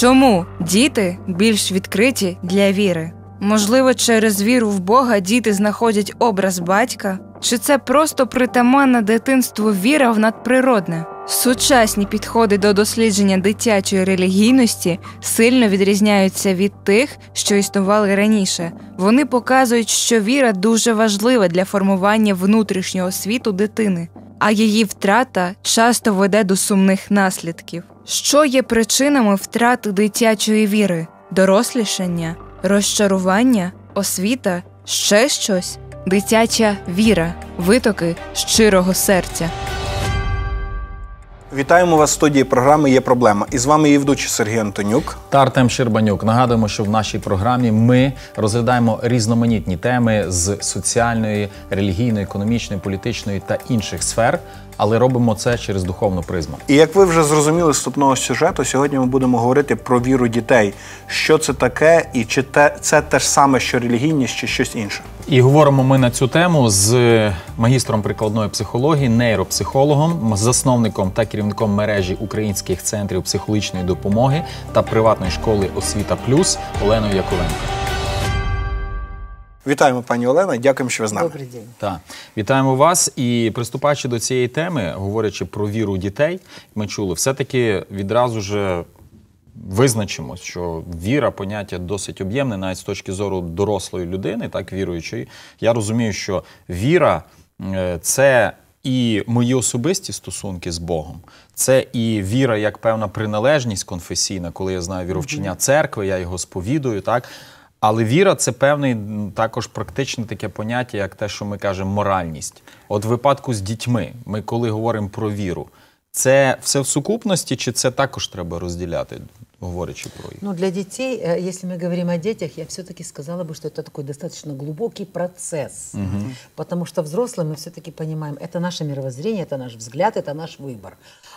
Чому діти більш відкриті для віри? Можливо, через віру в Бога діти знаходять образ батька, чи це просто притаманна дитинству віра в надприродне? Сучасні підходи до дослідження дитячої релігійності сильно відрізняються від тих, що існували раніше. Вони показують, що віра дуже важлива для формування внутрішнього світу дитини, а її втрата часто веде до сумних наслідків. Що є причинами втрати дитячої віри, дорослішання, розчарування, освіта, ще щось? Дитяча віра, витоки щирого серця. Вітаємо вас в студії програми Є проблема. І з вами її ведучий Сергій Антонюк та Артем Щербанюк. Нагадуємо, що в нашій програмі ми розглядаємо різноманітні теми з соціальної, релігійної, економічної, політичної та інших сфер але робимо це через духовну призму. І як ви вже зрозуміли з вступного сюжету, сьогодні ми будемо говорити про віру дітей, що це таке, і чи те це те ж саме, що релігійність, чи щось інше. І говоримо ми на цю тему з магістром прикладної психології, нейропсихологом, засновником та керівником мережі українських центрів психологічної допомоги та приватної школи Освіта Плюс Оленою Яковенко. Вітаємо, пані Олена. Дякуємо, що ви з нами. Добрий день. Так. Вітаємо вас. І приступаючи до цієї теми, говорячи про віру дітей, ми чули, все-таки відразу ж визначимо, що віра поняття досить об'ємне, навіть з точки зору дорослої людини, так віруючої. Я розумію, що віра е, це. І мої особисті стосунки з Богом, це і віра як певна приналежність конфесійна, коли я знаю віровчення церкви, я його сповідую, так але віра це певний також практичне таке поняття, як те, що ми кажемо, моральність. От в випадку з дітьми, ми коли говоримо про віру, це все в сукупності, чи це також треба розділяти? говорячи про їх. Ну, для дітей, якщо э, ми говоримо о дітях, я все-таки сказала бы, что это такой достаточно глубокий процесс. Угу. Потому что взрослым мы все-таки понимаем, это наше мировоззрение, это наш взгляд, это наш выбор.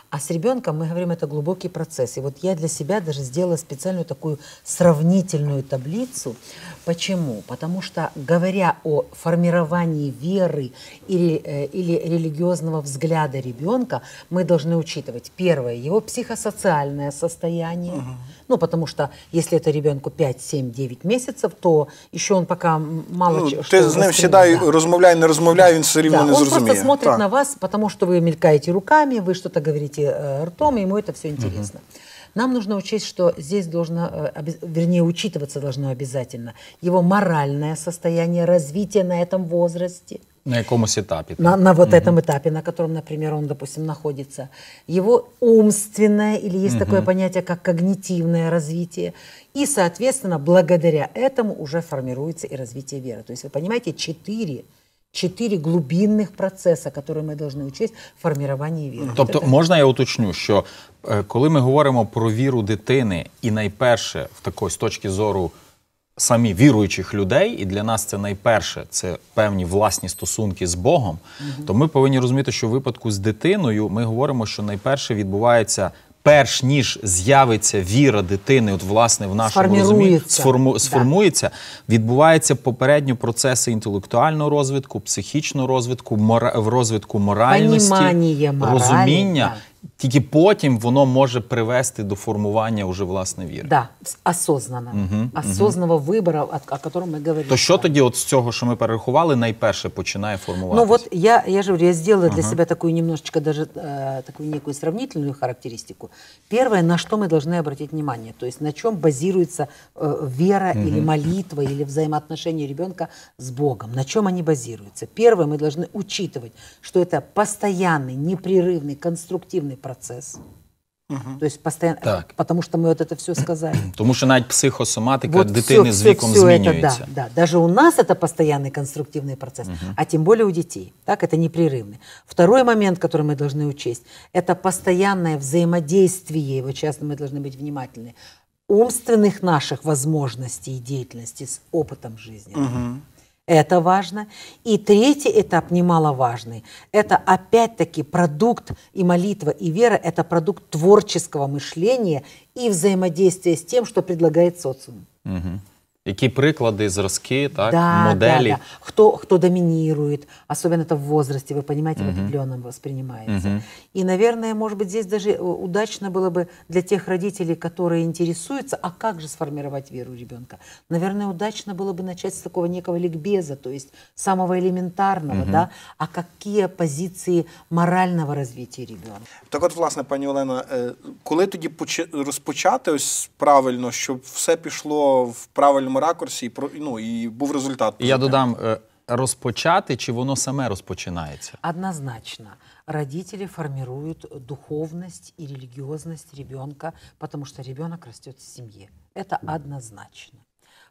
А с ребенком мы говорим, это глубокий процесс. И вот я для себя даже сделала специальную такую сравнительную таблицу. Почему? Потому что, говоря о формировании веры или, э, или религиозного взгляда ребенка, мы должны учитывать, первое, его психосоциальное состояние, угу ну, потому что если это ребенку 5, 7, 9 месяцев, то еще он пока мало ну, що... Ти з ним всегда да. розмовляй, не размовляй він все рівно да, не зрозуміє. Він просто смотрит так. на вас, потому что вы мелькаете руками, вы что-то говорите э, ртом, и ему это все интересно. Угу. Нам нужно учесть, что здесь должно, э, вернее, учитываться должно обязательно его моральное состояние, развитие на этом возрасте, на каком этапе? На, на вот угу. этом этапе, на котором, например, он, допустим, находится. Его умственное, или есть угу. такое понятие, как когнитивное развитие. И, соответственно, благодаря этому уже формируется и развитие веры. То есть, вы понимаете, четыре четыре глубинных процеси, которые ми повинні учесть в формуванні віри. Тобто, можна я уточню, що коли ми говоримо про віру дитини, і найперше в такої з точки зору самі віруючих людей, і для нас це найперше це певні власні стосунки з Богом. Угу. То ми повинні розуміти, що в випадку з дитиною ми говоримо, що найперше відбувається. Перш ніж з'явиться віра дитини, от власне в нашому розумінні сформу, сформується, да. відбуваються попередньо процеси інтелектуального розвитку, психічного розвитку, мора, розвитку моральності, розуміння. тільки потім воно може привести до формування уже власне віри. Да, осознанно. Угу, Осознанного угу. вибору, о, о котором ми говорили. То що тоді от з цього, що ми перерахували, найперше починає формуватися? Ну от я, я же говорю, я сделала ага. для себе такую немножечко даже э, такую некую сравнительную характеристику. Первое, на что мы должны обратить внимание, то есть на чем базируется э, вера угу. или молитва или взаимоотношения ребенка с Богом, на чем они базируются. Первое, мы должны учитывать, что это постоянный, непрерывный, конструктивный духовний процес. Угу. То есть постоянно, так. потому что мы вот это все сказали. Тому що навіть психосоматика вот дитини все, з віком все, змінюється. Это, да, да. Даже у нас это постоянный конструктивный процесс, угу. а тем более у детей. Так, это непрерывный. Второй момент, который мы должны учесть, это постоянное взаимодействие, вот сейчас мы должны быть внимательны, умственных наших возможностей и деятельности с опытом жизни. Угу. Это важно. И третий этап немаловажный. Это опять-таки продукт и молитва, и вера – это продукт творческого мышления и взаимодействия с тем, что предлагает социум. Угу. Які приклади, зразки, так, да, модели. Да, да. Кто, кто доминирует, особенно это в возрасте, вы понимаете, угу. в определенном воспринимается. Угу. И, наверное, может быть, здесь даже удачно было бы для тех родителей, которые интересуются, а как же сформировать веру ребенка? Наверное, удачно было бы начать с такого некого ликбеза, то есть самого элементарного, угу. да, а какие позиции морального развития ребенка? Так от, власне, пані Олена, коли тоді розпочати ось правильно, щоб все пішло в правильному правильному ракурсі, і про ну і був результат. Я додам розпочати, чи воно саме розпочинається? Однозначно. родители формируют духовность и религиозность ребенка, потому что ребенок растет в семье. Это однозначно.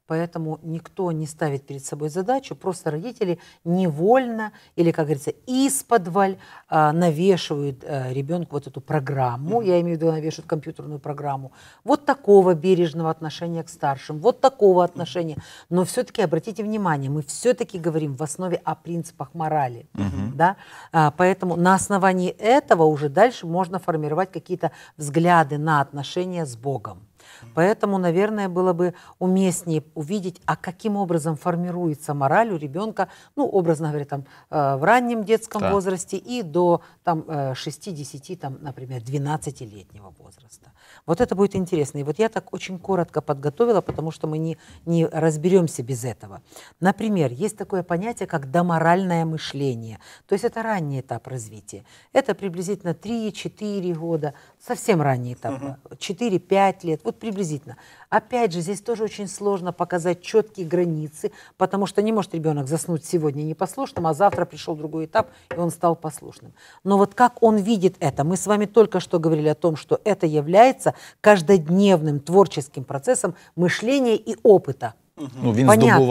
Поэтому никто не ставит перед собой задачу, просто родители невольно или, как говорится, исподволь а, навешивают а, э, ребенку вот эту программу, mm-hmm. я имею в виду навешивают компьютерную программу, вот такого бережного отношения к старшим, вот такого отношения. Но все-таки обратите внимание, мы все-таки говорим в основе о принципах морали. Mm-hmm. Да? А, поэтому на основании этого уже дальше можно формировать какие-то взгляды на отношения с Богом. Поэтому, наверное, было бы уместнее увидеть, а каким образом формируется мораль у ребенка, ну, образно говоря, там, э, в раннем детском да. возрасте и до там, 60, э, там, например, 12-летнего возраста. Вот это будет интересно. И вот я так очень коротко подготовила, потому что мы не, не разберемся без этого. Например, есть такое понятие, как доморальное мышление. То есть это ранний этап развития. Это приблизительно 3-4 года, совсем ранний этап, 4-5 лет. Вот приблизительно. Опять же, здесь тоже очень сложно показать четкие границы, потому что не может ребенок заснуть сегодня непослушным, а завтра пришел другой этап, и он стал послушным. Но вот как он видит это? Мы с вами только что говорили о том, что это является каждодневным творческим процессом мышления и опыта. Ну, вин Понятно.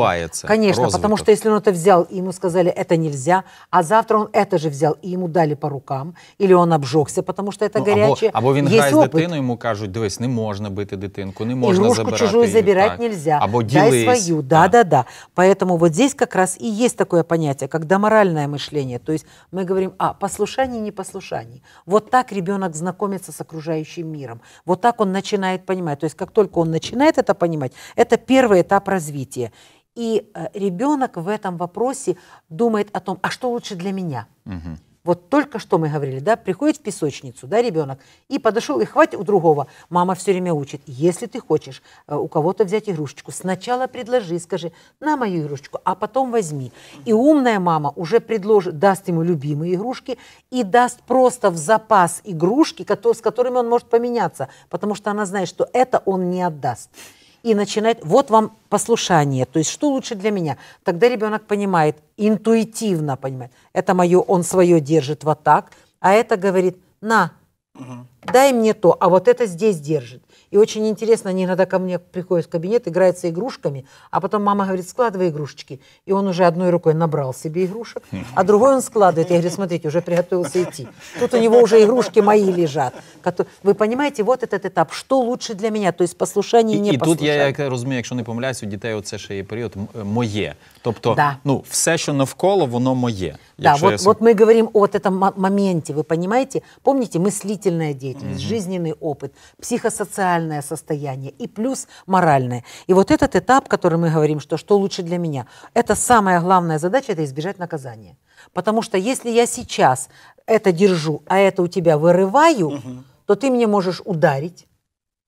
Конечно, розвиток. потому что если он это взял, и ему сказали, это нельзя, а завтра он это же взял, и ему дали по рукам, или он обжегся, потому что это ну, гаряче. Або, або він грає з дитиною, йому кажуть, дивись, не можна бити дитинку, не можно забирать. забирати. Игрушку чужую забирать так. нельзя. Або ділись. Дай свою, да-да-да. Поэтому вот здесь как раз и есть такое понятие, как доморальное мышление. То есть мы говорим о «А, послушании, непослушании. Вот так ребенок знакомится с окружающим миром. Вот так он начинает понимать. То есть как только он начинает это понимать, это первый этап развития развития. И э, ребенок в этом вопросе думает о том, а что лучше для меня? Угу. Вот только что мы говорили, да, приходит в песочницу, да, ребенок, и подошел, и хватит у другого. Мама все время учит, если ты хочешь э, у кого-то взять игрушечку, сначала предложи, скажи, на мою игрушечку, а потом возьми. И умная мама уже предложит, даст ему любимые игрушки и даст просто в запас игрушки, с которыми он может поменяться, потому что она знает, что это он не отдаст и начинает, вот вам послушание, то есть что лучше для меня. Тогда ребенок понимает, интуитивно понимает, это мое, он свое держит вот так, а это говорит, на, угу дай мне то, а вот это здесь держит. И очень интересно, они иногда ко мне приходят в кабинет, играются игрушками, а потом мама говорит, складывай игрушечки. И он уже одной рукой набрал себе игрушек, а другой он складывает. Я говорю, смотрите, уже приготовился идти. Тут у него уже игрушки мои лежат. Вы понимаете, вот этот этап, что лучше для меня, то есть послушание и не И тут я як розумію, якщо не помиляюсь, у дітей оце ще є період моє. Тобто, да. ну, все, що навколо, воно моє. Да, вот, я... вот мы говорим о вот этом моменте, вы понимаете? Помните, мыслительное дело деятельность, угу. жизненный опыт, психосоциальное состояние и плюс моральное. И вот этот этап, который мы говорим, что что лучше для меня, это самая главная задача, это избежать наказания. Потому что если я сейчас это держу, а это у тебя вырываю, угу. то ты мне можешь ударить.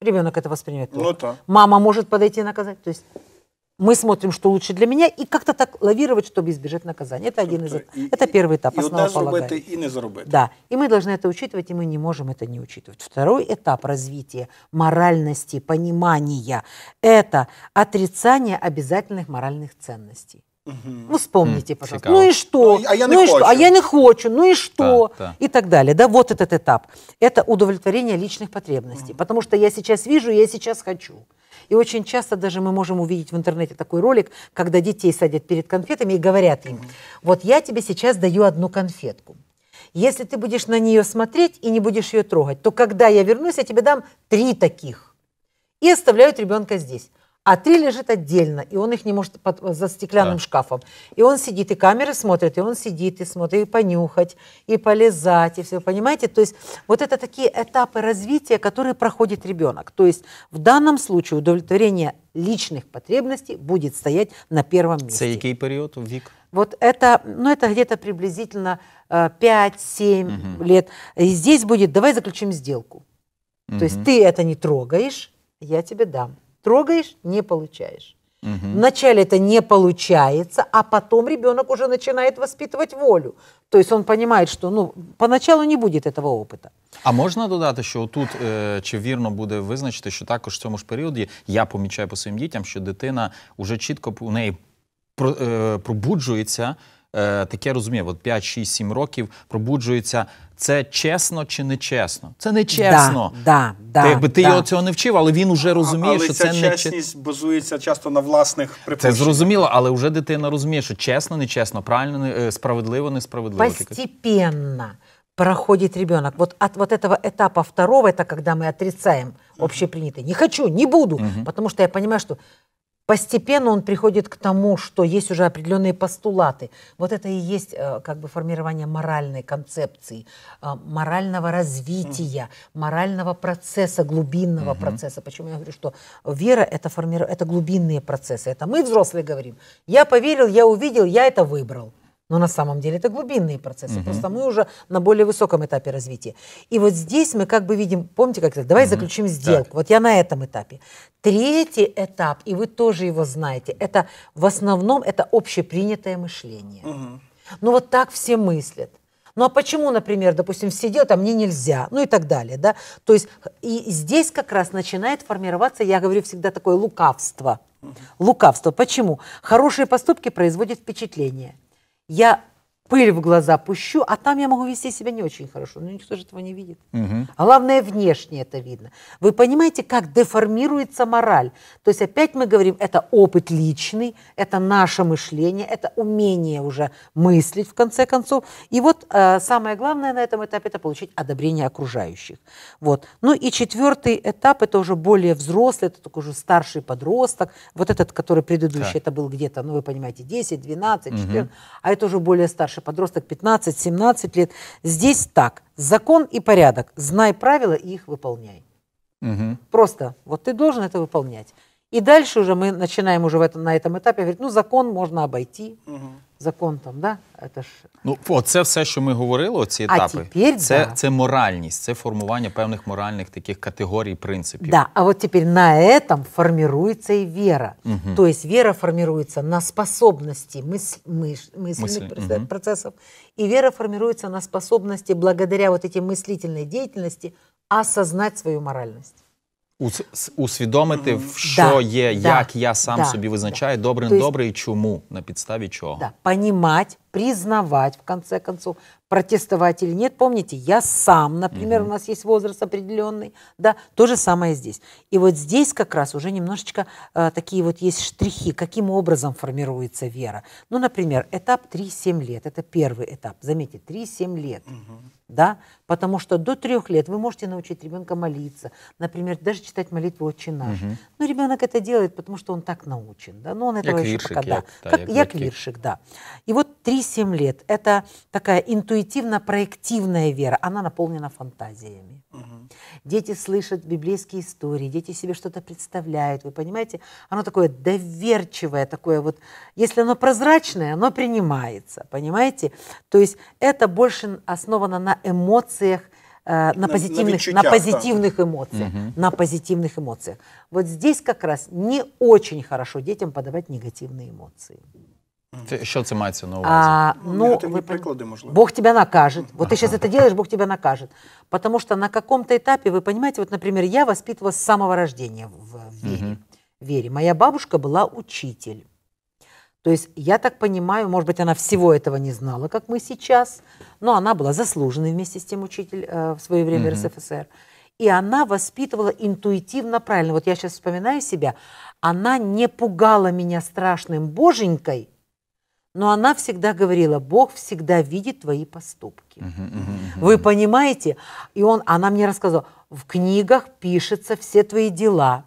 Ребенок это воспринимает. Плохо. Ну, да. Мама может подойти и наказать. То есть мы смотрим, что лучше для меня, и как то так лавировать, чтобы избежать наказания. Это один із это первый этап І одне зробити, не зробити. Да. И мы должны это учитывать, и мы не можем это не учитывать. Второй этап развития моральности, понимания – это отрицание обязательных моральных ценностей. Ну, вспомните, пожалуйста. Цікаво. Ну и что? Ну, а я не ну, хочу. А я не хочу. Ну и что? Да, да. И так далее. Да, вот этот этап. Это удовлетворение личных потребностей. Mm. Потому что я сейчас вижу, я сейчас хочу. И очень часто даже мы можем увидеть в интернете такой ролик, когда детей садят перед конфетами и говорят им, вот я тебе сейчас даю одну конфетку. Если ты будешь на нее смотреть и не будешь ее трогать, то когда я вернусь, я тебе дам три таких. И оставляют ребенка здесь а три лежит отдельно, и он их не может под, за стеклянным да. шкафом. И он сидит, и камеры смотрят, и он сидит, и смотрит, и понюхать, и полезать, и все, понимаете? То есть вот это такие этапы развития, которые проходит ребенок. То есть в данном случае удовлетворение личных потребностей будет стоять на первом месте. Это какой период, Вик? Вот это, ну это где-то приблизительно 5-7 э, угу. лет. И здесь будет, давай заключим сделку. Угу. То есть ты это не трогаешь, я тебе дам. трогаешь, не получаешь. Угу. Вначале это не получается, а потом ребенок уже начинает воспитывать волю. То есть он понимает, що ну поначалу не буде цього опыта. А можна додати, що тут е, чи вірно буде визначити, що також в цьому ж періоді я помічаю по своїм дітям, що дитина вже чітко у неї про, е, пробуджується. Е, таке розуміє, от 5-6-7 років пробуджується. Це чесно чи не чесно? Це не чесно. Да, да, ти, якби ти да. його цього не вчив, але він уже розуміє, але що ця це чесність не чесність базується часто на власних припущеннях. Це зрозуміло, але вже дитина розуміє, що чесно, нечесно, правильно, е, справедливо, несправедливо. Постепенно проходить ребенок. Вот от вот этого етапу второго, это коли ми отрицаем общепринятое. Не хочу, не буду, угу. потому что я розумію, що. Постепенно он приходит к тому, что есть уже определенные постулаты. Вот это и есть э, как бы формирование моральной концепции, э, морального развития, морального процесса, глубинного угу. процесса. Почему я говорю, что вера это, формиру... это глубинные процессы. Это мы, взрослые, говорим, я поверил, я увидел, я это выбрал. Но на самом деле это глубинные процессы. Угу. Просто мы уже на более высоком этапе развития. И вот здесь мы как бы видим, помните, как это, давай угу. заключим сделку. Так. Вот я на этом этапе. Третий этап, и вы тоже его знаете, это в основном это общепринятое мышление. Угу. Ну вот так все мыслят. Ну а почему, например, допустим, все делают, а мне нельзя, ну и так далее, да? То есть и здесь как раз начинает формироваться, я говорю всегда, такое лукавство. Лукавство. Почему? Хорошие поступки производят впечатление. Я пыль в глаза пущу, а там я могу вести себя не очень хорошо. Но никто же этого не видит. Угу. А главное, внешне это видно. Вы понимаете, как деформируется мораль? То есть опять мы говорим, это опыт личный, это наше мышление, это умение уже мыслить, в конце концов. И вот э, самое главное на этом этапе – это получить одобрение окружающих. Вот. Ну и четвертый этап – это уже более взрослый, это такой уже старший подросток. Вот этот, который предыдущий, да. это был где-то, ну вы понимаете, 10, 12, 14. Угу. А это уже более старший старше, подросток 15-17 лет. Здесь так. Закон и порядок. Знай правила и их выполняй. Угу. Просто вот ты должен это выполнять. И дальше уже мы начинаем уже в этом, на этом этапе говорить, ну закон можно обойти. Угу. Закон там, да? Это ж... Ну, оце все, що ми говорили, оці а етапи, тепер, це да. це моральність, це формування певних моральних таких категорій, принципів. Да, а вот теперь на этом формируется и вера. Угу. То есть вера формируется на способности мыс... мыс... мыс... мысль... процессов, и вера формируется на способности благодаря вот этой мыслительной деятельности осознать свою моральность усвідомити, що да, є, да, як я сам да, собі визначаю, да. добре, недобре і чому, на підставі чого. Да. Понимать, признавать, в конце концов, протестовать или нет. Помните, я сам, например, угу. у нас есть возраст определенный, да, то же самое здесь. И вот здесь как раз уже немножечко э, такие вот есть штрихи, каким образом формируется вера. Ну, например, этап 3-7 лет, это первый этап, заметьте, 3-7 лет. Угу да, потому что до трех лет вы можете научить ребенка молиться, например, даже читать молитву «Отче наш». Угу. Но ну, ребенок это делает, потому что он так научен, да, но ну, он этого еще виршик, пока, я, да, да, как, я, я да. И вот 3-7 лет – это такая интуитивно-проективная вера, она наполнена фантазиями. Угу. Дети слышат библейские истории, дети себе что-то представляют, вы понимаете? Оно такое доверчивое, такое вот, если оно прозрачное, оно принимается, понимаете? То есть это больше основано на эмоциях, э, на, на позитивных, на, на позитивных эмоциях, угу. на позитивных эмоциях. Вот здесь как раз не очень хорошо детям подавать негативные эмоции Це, що це на увазі? А, ну, ну, приклади, можливо. Бог тебя накажет. Вот ты сейчас это делаешь, Бог тебя накажет. Потому что на каком-то этапе, вы понимаете, вот, например, я воспитывалась с самого рождения в, в вере. Угу. вере. Моя бабушка была учитель. То есть, я так понимаю, может быть, она всего этого не знала, как мы сейчас, но она была заслуженной вместе с тем учитель э, в свое время Mm -hmm. РСФСР. И она воспитывала интуитивно правильно. Вот я сейчас вспоминаю себя. Она не пугала меня страшным боженькой, но она всегда говорила, Бог всегда видит твои поступки. Вы понимаете? И он, она мне рассказала, в книгах пишется все твои дела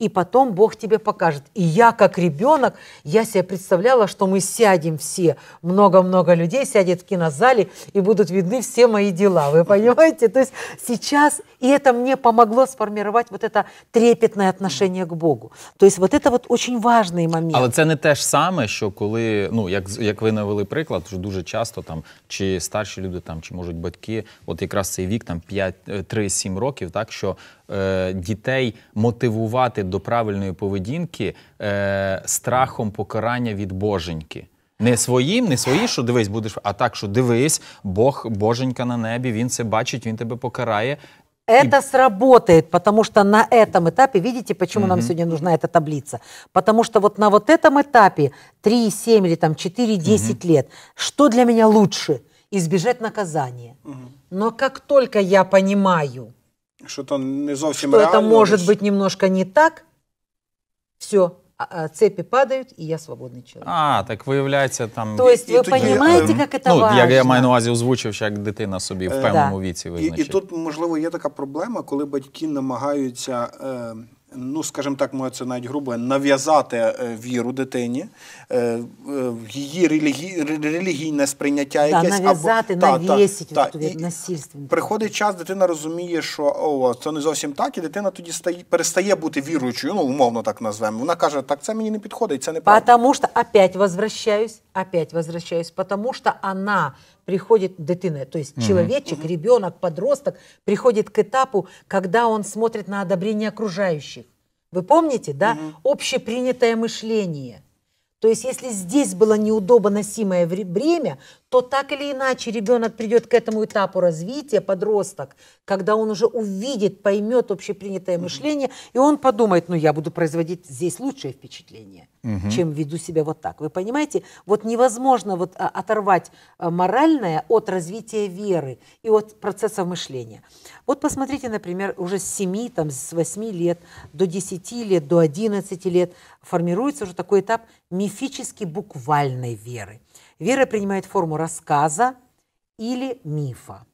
и потом Бог тебе покажет. И я, как ребенок, я себе представляла, что мы сядем все, много-много людей сядет в кинозале, и будут видны все мои дела, вы понимаете? То есть сейчас, и это мне помогло сформировать вот это трепетное отношение к Богу. То есть вот это вот очень важний момент. Але це не те же саме, что, когда, ну, как як ви навели приклад, що очень часто там, чи старші люди, там, чи можуть батьки, от якраз цей вік, там, 5-3-7 років, так, що е, дітей мотивувати до правильної поведінки е, страхом покарання від боженьки. Не своїм, не свої, що дивись, будеш, а так, що дивись, Бог, боженька на небі, він це бачить, він тебе покарає. Это сработает, потому что на этом этапе, видите, почему угу. нам сегодня нужна эта таблица? Потому что вот на вот этом этапе 3, 7 или там 4, 10 угу. лет, что для меня лучше? Избежать наказания. Угу. Но как только я понимаю, Що то не зовсім что реально. это может быть немножко не так, все, цепи падають, і я свободний чоловік. А, так виявляється там. Тобто, ви розумієте, як це ну, важливо? Я, маю на увазі озвучив, що як дитина собі в е, певному віці визначить. І, тут, можливо, є така проблема, коли батьки намагаються е, ну скажімо так, моє це навіть грубо, нав'язати е, віру дитині, е, е, її релігі... релігійне сприйняття да, якесь нав'язати, або... нав'язати, та, та, та. насильство. Приходить час, дитина розуміє, що о, це не зовсім так, і дитина тоді стає, перестає бути віруючою, ну умовно так назвемо. Вона каже, так це мені не підходить, це не Потому що опять возвращаюсь, опять возвращаюсь, потому що вона приходит дитина, то есть угу. человечек, ребенок, подросток приходит к этапу, когда он смотрит на одобрение окружающих. Вы помните, да? Общепринятое мышление. То есть, если здесь было неудобно бремя, то так или иначе ребенок придет к этому этапу развития, подросток, когда он уже увидит, поймет общепринятое угу. мышление, и он подумает, ну я буду производить здесь лучшее впечатление, угу. чем веду себя вот так. Вы понимаете, вот невозможно вот а, оторвать а, моральное от развития веры и от процесса мышления. Вот посмотрите, например, уже с 7, там, с 8 лет до 10 лет, до 11 лет формируется уже такой этап мифически буквальной веры – Вера принимает форму рассказа или мифа.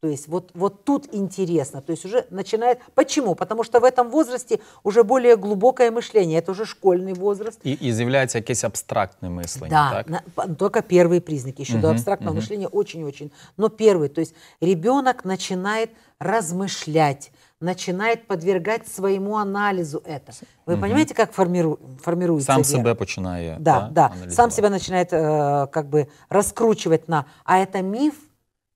То есть вот, вот тут интересно, то есть уже начинает... Почему? Потому что в этом возрасте уже более глубокое мышление, это уже школьный возраст. И, и заявляется з'являється то абстрактне мислення, да, так? На, только первые признаки, еще угу, до абстрактного угу. мышления очень-очень. Но первый, то есть ребенок начинает размышлять, начинает подвергать своему анализу это. Вы угу. понимаете, как формиру, формируется Сам вера? себе починає. Да, да. да. Сам себя начинает э, как бы раскручивать на «а это миф»,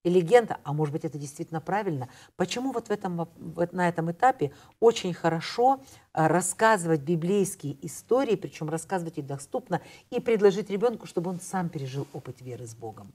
и легенда, а может быть это действительно правильно. Почему вот в этом, на этом этапе очень хорошо э, рассказывать библейские истории, причем рассказывать их доступно, и предложить ребенку, чтобы он сам пережил опыт веры с Богом.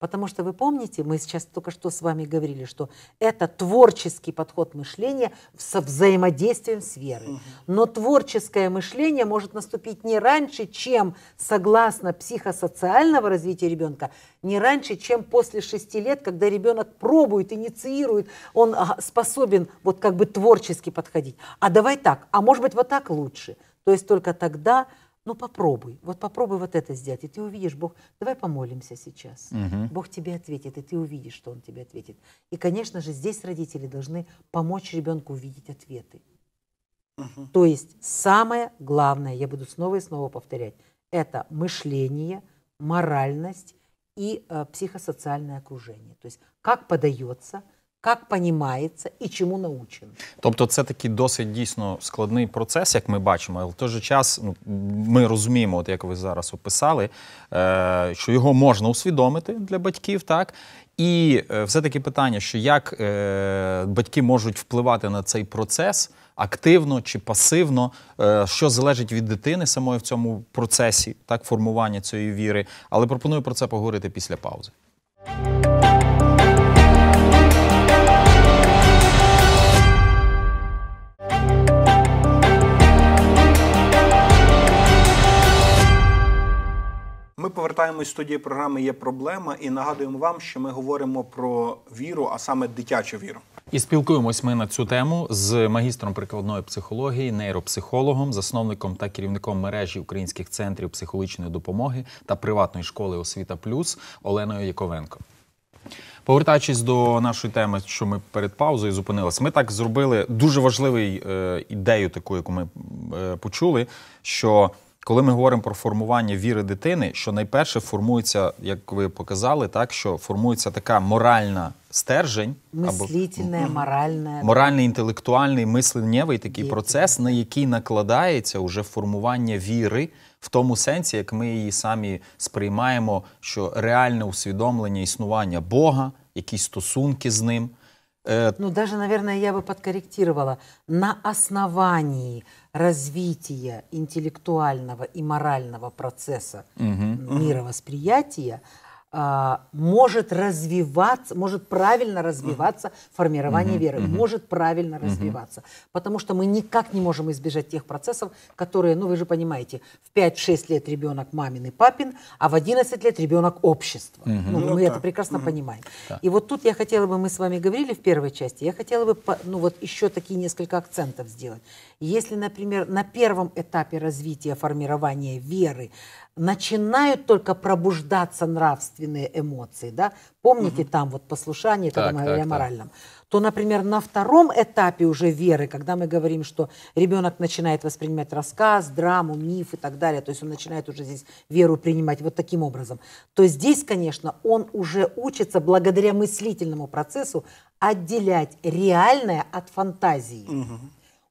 Потому что вы помните, мы сейчас только что с вами говорили, что это творческий подход мышления со взаимодействием с верой. Но творческое мышление может наступить не раньше, чем, согласно психосоциального развития ребенка, не раньше, чем после шести лет, когда ребенок пробует, инициирует, он а, способен вот как бы творчески подходить. А давай так, а может быть вот так лучше. То есть только тогда ну попробуй, вот попробуй вот это сделать, и ты увидишь, Бог, давай помолимся сейчас. Угу. Бог тебе ответит, и ты увидишь, что Он тебе ответит. И, конечно же, здесь родители должны помочь ребенку увидеть ответы. Угу. То есть самое главное, я буду снова и снова повторять, это мышление, моральность и э, психосоциальное окружение. То есть как подается, як понімається і чому научен. Тобто, це такий досить дійсно складний процес, як ми бачимо, але в той же час ну, ми розуміємо, от як ви зараз описали, е, що його можна усвідомити для батьків, так. І е, все таки питання, що як е, батьки можуть впливати на цей процес активно чи пасивно, е, що залежить від дитини самої в цьому процесі, так формування цієї віри, але пропоную про це поговорити після паузи. Ми повертаємось в студії програми Є проблема і нагадуємо вам, що ми говоримо про віру, а саме дитячу віру. І спілкуємось ми на цю тему з магістром прикладної психології, нейропсихологом, засновником та керівником мережі українських центрів психологічної допомоги та приватної школи Освіта Плюс Оленою Яковенко. Повертаючись до нашої теми, що ми перед паузою зупинилися, ми так зробили дуже важливу е, ідею, таку яку ми е, почули, що коли ми говоримо про формування віри дитини, що найперше формується, як ви показали, так що формується така моральна стержень Мислітельне, моральне моральний, інтелектуальний, мисленнєвий такий Діти. процес, на який накладається уже формування віри в тому сенсі, як ми її самі сприймаємо, що реальне усвідомлення існування Бога, якісь стосунки з ним. Э, ну, даже, наверное, я бы подкорректировала. На основании развития интеллектуального и морального процесса угу, мировосприятия угу а, может развиваться, может правильно развиваться формирование веры, может правильно развиваться. Потому что мы никак не можем избежать тех процессов, которые, ну вы же понимаете, в 5-6 лет ребенок мамин и папин, а в 11 лет ребенок общества. Ну, ну, мы это прекрасно понимаем. И вот тут я хотела бы, мы с вами говорили в первой части, я хотела бы, ну вот еще такие несколько акцентов сделать. Если, например, на первом этапе развития формирования веры начинают только пробуждаться нравственные эмоции, да, помните угу. там вот послушание, это так, мы так, моральном, так. то, например, на втором этапе уже веры, когда мы говорим, что ребенок начинает воспринимать рассказ, драму, миф и так далее, то есть он начинает уже здесь веру принимать вот таким образом, то здесь, конечно, он уже учится благодаря мыслительному процессу отделять реальное от фантазии. Угу.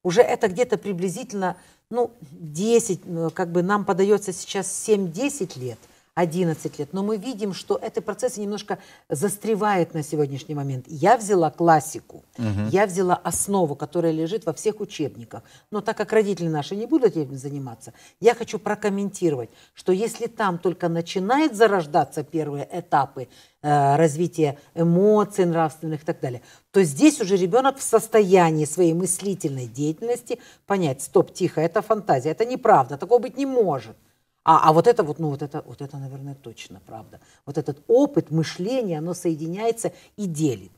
Уже это где-то приблизительно ну, 10, э, как бы нам подается сейчас 7-10 лет – 11 лет. Но мы видим, что эти процессы немножко застревает на сегодняшний момент. Я взяла классику, угу. я взяла основу, которая лежит во всех учебниках. Но так как родители наши не будут этим заниматься, я хочу прокомментировать, что если там только начинают зарождаться первые этапы э, развития эмоций нравственных и так далее, то здесь уже ребенок в состоянии своей мыслительной деятельности понять, стоп, тихо, это фантазия, это неправда, такого быть не может. А, а вот это вот, ну вот это, вот это, наверное, точно правда. Вот этот опыт, мышление, оно соединяется и делит.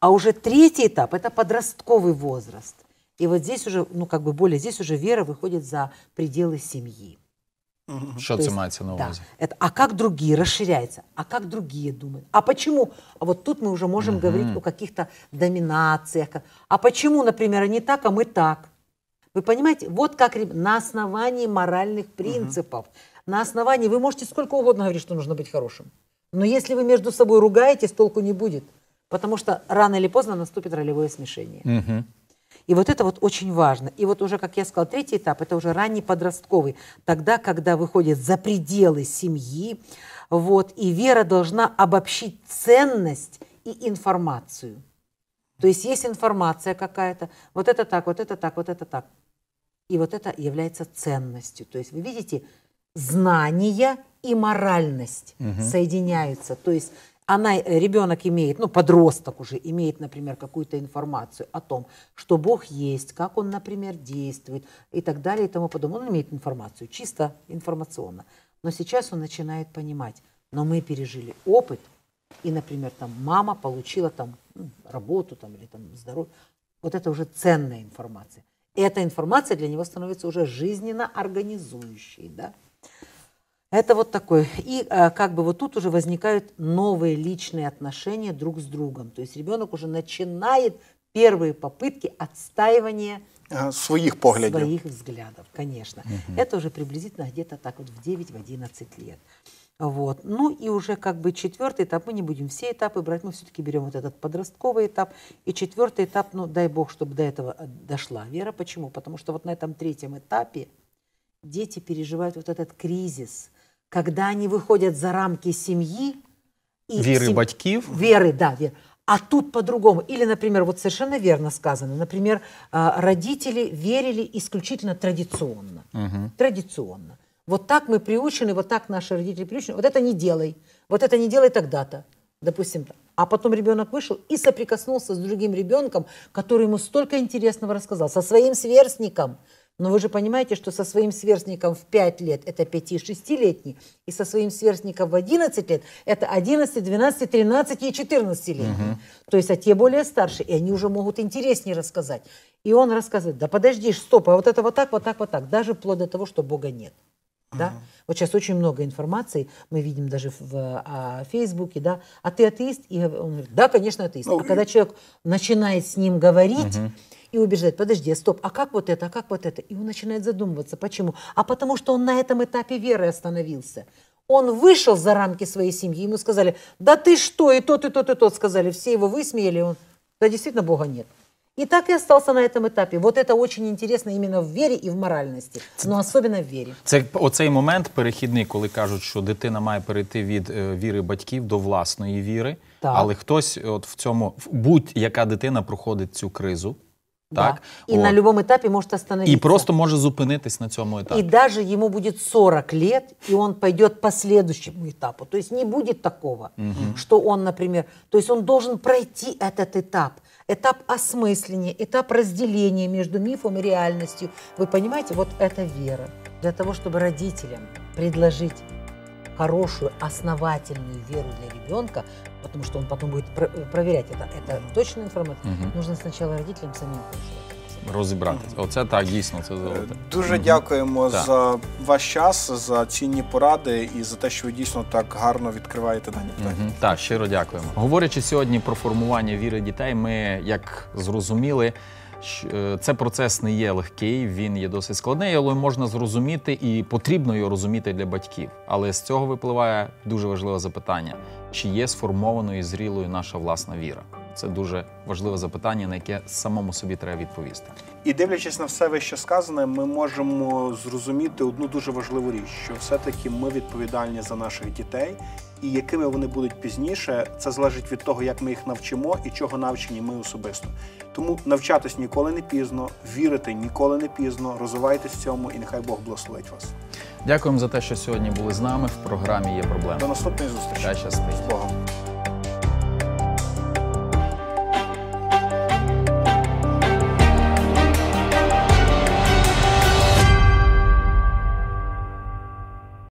А уже третий этап – это подростковый возраст. И вот здесь уже, ну как бы более, здесь уже вера выходит за пределы семьи. Что це мається на увазі? Да, это, а как другие расширяется? А как другие думают? А почему? А вот тут мы уже можем угу. говорить о каких-то доминациях. А почему, например, они так, а мы так? Вы понимаете, вот как на основании моральных принципов угу на основании, вы можете сколько угодно говорить, что нужно быть хорошим. Но если вы между собой ругаетесь, толку не будет. Потому что рано или поздно наступит ролевое смешение. Угу. И вот это вот очень важно. И вот уже, как я сказал, третий этап – это уже ранний подростковый. Тогда, когда выходит за пределы семьи, вот, и вера должна обобщить ценность и информацию. То есть есть информация какая-то, вот это так, вот это так, вот это так. И вот это является ценностью. То есть вы видите, Знания и моральность угу. соединяются. То есть она, э, ребенок имеет, ну, подросток уже имеет, например, какую-то информацию о том, что Бог есть, как он, например, действует и так далее и тому подобное. Он имеет информацию, чисто информационно. Но сейчас он начинает понимать, но мы пережили опыт, и, например, там мама получила там ну, работу там, или там здоровье. Вот это уже ценная информация. И эта информация для него становится уже жизненно организующей, да? Это вот такое. И э, как бы вот тут уже возникают новые личные отношения друг с другом. То есть ребенок уже начинает первые попытки отстаивания а, своих поглядов. Своих взглядов, конечно. Угу. Это уже приблизительно где-то так вот в 9-11 в лет. Вот. Ну и уже как бы четвертый этап, мы не будем все этапы брать, мы все-таки берем вот этот подростковый этап. И четвертый этап, ну дай бог, чтобы до этого э, дошла вера. Почему? Потому что вот на этом третьем этапе дети переживают вот этот кризис – когда они выходят за рамки семьи. И веры сем... батьків. Веры, да, веры. А тут по-другому. Или, например, вот совершенно верно сказано, например, а, родители верили исключительно традиционно. Угу. Традиционно. Вот так мы приучены, вот так наши родители приучены. Вот это не делай, вот это не делай тогда-то, допустим. А потом ребенок вышел и соприкоснулся с другим ребенком, который ему столько интересного рассказал, со своим сверстником, но вы же понимаете, что со своим сверстником в 5 лет это 5-6-летний, и со своим сверстником в 11 лет это 11, 12, 13 и 14 лет. Угу. То есть, а те более старшие, и они уже могут интереснее рассказать. И он рассказывает, да подожди, стоп, а вот это вот так, вот так, вот так, даже вплоть до того, что Бога нет. Да? Угу. Вот сейчас очень много информации, мы видим даже в о, о а, Фейсбуке, да, а ты атеист? И он говорит, да, конечно, атеист. Ну, а когда человек начинает с ним говорить, угу и убеждать, подожди, стоп, а как вот это, а как вот это? И он начинает задумываться, почему? А потому что он на этом этапе веры остановился. Он вышел за рамки своей семьи, ему сказали, да ты что, и тот, и тот, и тот сказали, все его высмеяли, он, да действительно Бога нет. И так и остался на этом етапі. Вот это очень интересно іменно в вірі і в моральності, ну особливо в вірі. Це оцей момент перехідний, коли кажуть, що дитина має перейти від е, віри батьків до власної віри. Так. Але хтось, от в цьому будь-яка дитина проходить цю кризу. Так да. і От. на любому етапі может остановиться. І просто може зупинитись на цьому етапі. І даже йому буде 40 лет, і він пойде по следующему етапу. То есть не буде такого, угу. що він, наприклад, то есть он должен пройти этот етап. этап осмысления, этап разделения между мифом и реальностью. Вы понимаете, вот это вера. Для того, чтобы родителям предложить хорошую, основательную веру для ребенка, потому что он потом будет про проверять это, это точная інформація, Мгм. нужно сначала родителям самим пожелать. розібратися. Оце так, дійсно, це золоте. Дуже дякуємо Так. за ваш час, за цінні поради і за те, що ви дійсно так гарно відкриваєте дані питання. Так, щиро дякуємо. Говорячи сьогодні про формування віри дітей, ми, як зрозуміли, Е, це процес не є легкий, він є досить складний, але можна зрозуміти і потрібно його розуміти для батьків. Але з цього випливає дуже важливе запитання: чи є сформованою і зрілою наша власна віра? Це дуже важливе запитання, на яке самому собі треба відповісти. І дивлячись на все вище сказане, ми можемо зрозуміти одну дуже важливу річ, що все-таки ми відповідальні за наших дітей, і якими вони будуть пізніше, це залежить від того, як ми їх навчимо і чого навчені ми особисто. Тому навчатись ніколи не пізно, вірити ніколи не пізно, розвивайтесь в цьому, і нехай Бог благословить вас. Дякуємо за те, що сьогодні були з нами в програмі. Є проблема До наступної зустрічі. Та щастить. З Богом.